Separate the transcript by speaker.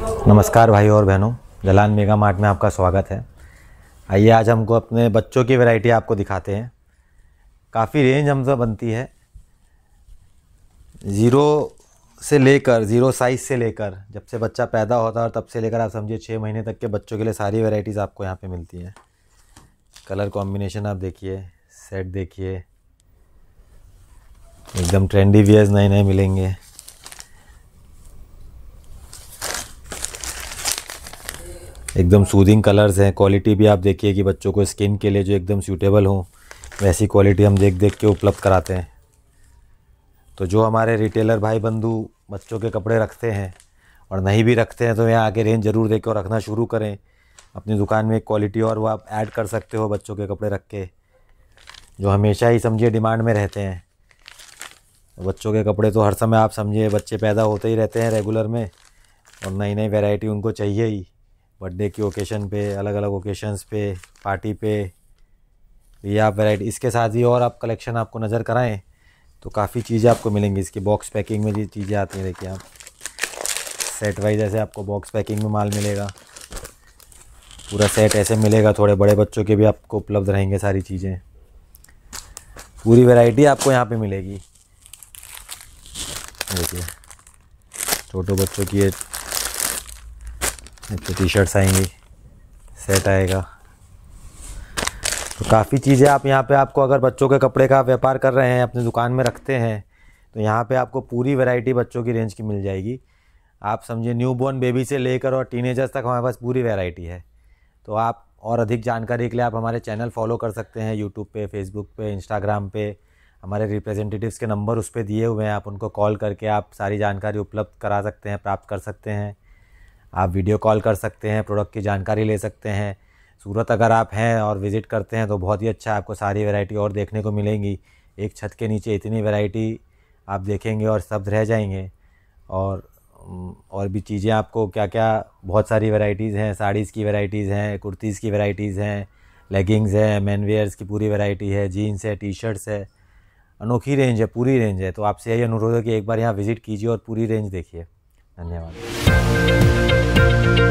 Speaker 1: नमस्कार भाई और बहनों जलान मेगा मार्ट में आपका स्वागत है आइए आज हमको अपने बच्चों की वैरायटी आपको दिखाते हैं काफ़ी रेंज हमसे बनती है ज़ीरो से लेकर ज़ीरो साइज़ से लेकर जब से बच्चा पैदा होता है और तब से लेकर आप समझिए छः महीने तक के बच्चों के लिए सारी वेराइटीज़ आपको यहाँ पर मिलती हैं कलर कॉम्बिनेशन आप देखिए सेट देखिए एकदम ट्रेंडी वियर्स नए नए मिलेंगे एकदम सूदिंग कलर्स हैं क्वालिटी भी आप देखिए कि बच्चों को स्किन के लिए जो एकदम सूटेबल हो वैसी क्वालिटी हम देख देख के उपलब्ध कराते हैं तो जो हमारे रिटेलर भाई बंधु बच्चों के कपड़े रखते हैं और नहीं भी रखते हैं तो यहाँ आके रेंज ज़रूर देखें और रखना शुरू करें अपनी दुकान में क्वालिटी और वो आप ऐड कर सकते हो बच्चों के कपड़े रख के जो हमेशा ही समझिए डिमांड में रहते हैं बच्चों के कपड़े तो हर समय आप समझिए बच्चे पैदा होते ही रहते हैं रेगुलर में और नई नई वैरायटी उनको चाहिए ही बर्थडे की ओकेशन पे अलग अलग ओकेशंस पे पार्टी पे ये आप इसके साथ ही और आप कलेक्शन आपको नज़र कराएं तो काफ़ी चीज़ें आपको मिलेंगी इसकी बॉक्स पैकिंग में भी चीज़ें आती हैं देखिए आप सेट वाइज ऐसे आपको बॉक्स पैकिंग में माल मिलेगा पूरा सेट ऐसे मिलेगा थोड़े बड़े बच्चों के भी आपको उपलब्ध रहेंगे सारी चीज़ें पूरी वैरायटी आपको यहाँ पे मिलेगी देखिए छोटे बच्चों की पे टी शर्ट्स आएंगी सेट आएगा तो काफ़ी चीज़ें आप यहाँ पे आपको अगर बच्चों के कपड़े का व्यापार कर रहे हैं अपने दुकान में रखते हैं तो यहाँ पे आपको पूरी वैरायटी बच्चों की रेंज की मिल जाएगी आप समझिए न्यू बॉर्न बेबी से लेकर और टीनेजर्स तक हमारे पास पूरी वैरायटी है तो आप और अधिक जानकारी के लिए आप हमारे चैनल फॉलो कर सकते हैं यूट्यूब पे फेसबुक पे इंस्टाग्राम पे हमारे रिप्रेजेंटेटिव्स के नंबर उस पर दिए हुए हैं आप उनको कॉल करके आप सारी जानकारी उपलब्ध करा सकते हैं प्राप्त कर सकते हैं आप वीडियो कॉल कर सकते हैं प्रोडक्ट की जानकारी ले सकते हैं सूरत अगर आप हैं और विज़िट करते हैं तो बहुत ही अच्छा आपको सारी वैरायटी और देखने को मिलेंगी एक छत के नीचे इतनी वैरायटी आप देखेंगे और सब रह जाएंगे और और भी चीज़ें आपको क्या क्या बहुत सारी वैरायटीज़ हैं साड़ीज़ की वैरायटीज़ हैं कुर्तीज़ की वैरायटीज़ हैं लेगिंग्स हैं मैनवेयर्स की पूरी वैरायटी है जीन्स है टी शर्ट्स है अनोखी रेंज है पूरी रेंज है तो आपसे यही अनुरोध है कि एक बार यहाँ विज़िट कीजिए और पूरी रेंज देखिए धन्यवाद